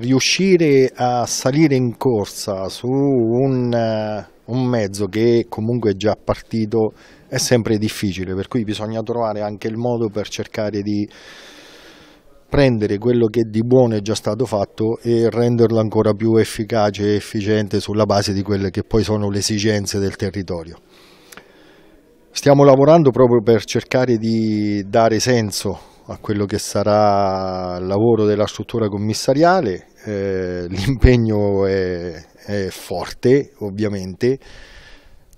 riuscire a salire in corsa su un, eh, un mezzo che comunque è già partito è sempre difficile, per cui bisogna trovare anche il modo per cercare di prendere quello che di buono è già stato fatto e renderlo ancora più efficace e efficiente sulla base di quelle che poi sono le esigenze del territorio. Stiamo lavorando proprio per cercare di dare senso a quello che sarà il lavoro della struttura commissariale eh, l'impegno è, è forte ovviamente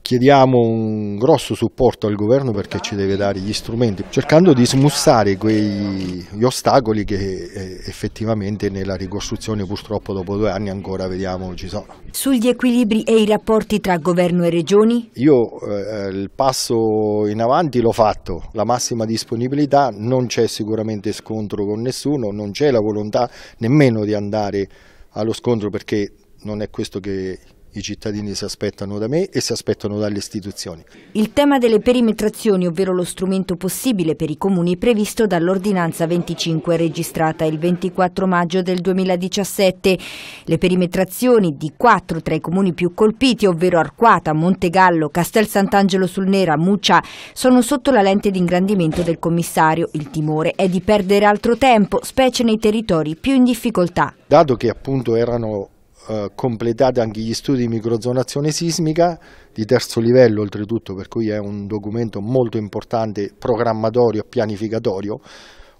chiediamo un grosso supporto al governo perché ci deve dare gli strumenti, cercando di smussare quegli ostacoli che eh, effettivamente nella ricostruzione purtroppo dopo due anni ancora vediamo ci sono. Sugli equilibri e i rapporti tra governo e regioni? Io eh, il passo in avanti l'ho fatto, la massima disponibilità, non c'è sicuramente scontro con nessuno, non c'è la volontà nemmeno di andare allo scontro perché non è questo che i cittadini si aspettano da me e si aspettano dalle istituzioni. Il tema delle perimetrazioni, ovvero lo strumento possibile per i comuni previsto dall'ordinanza 25 registrata il 24 maggio del 2017. Le perimetrazioni di quattro tra i comuni più colpiti, ovvero Arquata, Montegallo, Castel Sant'Angelo sul Nera, Muccia, sono sotto la lente di ingrandimento del commissario. Il timore è di perdere altro tempo, specie nei territori più in difficoltà. Dato che appunto erano eh, completati anche gli studi di microzonazione sismica di terzo livello oltretutto per cui è un documento molto importante programmatorio e pianificatorio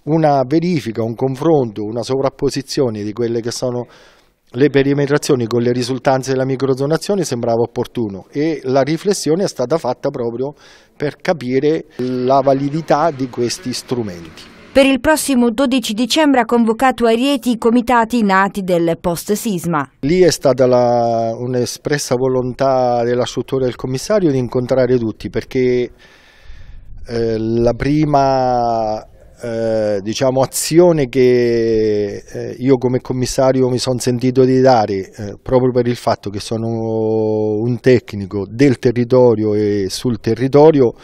una verifica, un confronto, una sovrapposizione di quelle che sono le perimetrazioni con le risultanze della microzonazione sembrava opportuno e la riflessione è stata fatta proprio per capire la validità di questi strumenti. Per il prossimo 12 dicembre ha convocato a Rieti i comitati nati del post-sisma. Lì è stata un'espressa volontà dell'assunttore del commissario di incontrare tutti perché eh, la prima eh, diciamo, azione che eh, io come commissario mi sono sentito di dare eh, proprio per il fatto che sono un tecnico del territorio e sul territorio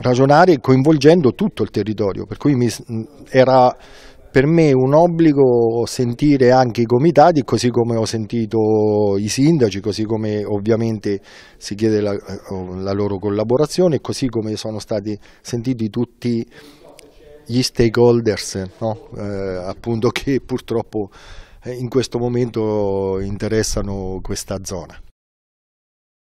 ragionare coinvolgendo tutto il territorio, per cui mi, era per me un obbligo sentire anche i comitati, così come ho sentito i sindaci, così come ovviamente si chiede la, eh, la loro collaborazione, così come sono stati sentiti tutti gli stakeholders no? eh, che purtroppo eh, in questo momento interessano questa zona.